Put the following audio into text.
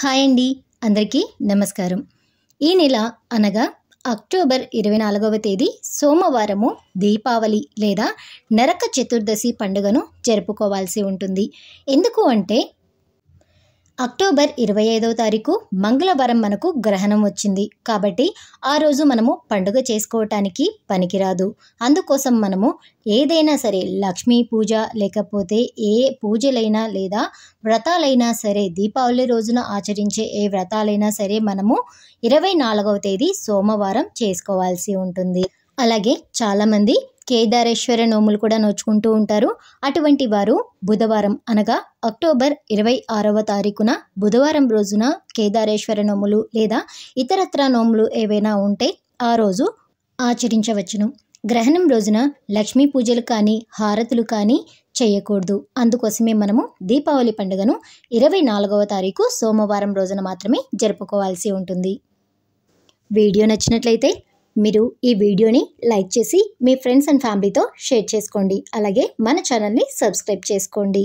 hi అండి అందరికీ నమస్కారం ఈ నెల అనగా అక్టోబర్ ఇరవై నాలుగవ తేదీ సోమవారము దీపావళి లేదా నరక చతుర్దశి పండుగను జరుపుకోవాల్సి ఉంటుంది ఎందుకు అంటే అక్టోబర్ ఇరవై ఐదవ తారీఖు మంగళవారం మనకు గ్రహణం వచ్చింది కాబట్టి ఆ రోజు మనము పండుగ చేసుకోవటానికి పనికిరాదు అందుకోసం మనము ఏదైనా సరే లక్ష్మీ పూజ లేకపోతే ఏ పూజలైనా లేదా వ్రతాలైనా సరే దీపావళి రోజున ఆచరించే ఏ వ్రతాలైనా సరే మనము ఇరవై నాలుగవ తేదీ సోమవారం చేసుకోవాల్సి ఉంటుంది అలాగే చాలామంది కేదారేశ్వర నోములు కూడా నోచుకుంటూ ఉంటారు అటువంటి వారు బుధవారం అనగా అక్టోబర్ ఇరవై ఆరవ తారీఖున బుధవారం రోజున కేదారేశ్వర నోములు లేదా ఇతరత్ర నోములు ఏవైనా ఉంటే ఆ రోజు ఆచరించవచ్చును గ్రహణం రోజున లక్ష్మీ పూజలు కానీ హారతులు కానీ చేయకూడదు అందుకోసమే మనము దీపావళి పండుగను ఇరవై నాలుగవ తారీఖు సోమవారం రోజున మాత్రమే జరుపుకోవాల్సి ఉంటుంది వీడియో నచ్చినట్లయితే మీరు ఈ వీడియోని లైక్ చేసి మీ ఫ్రెండ్స్ అండ్ ఫ్యామిలీతో షేర్ చేసుకోండి అలాగే మన ఛానల్ని సబ్స్క్రైబ్ చేసుకోండి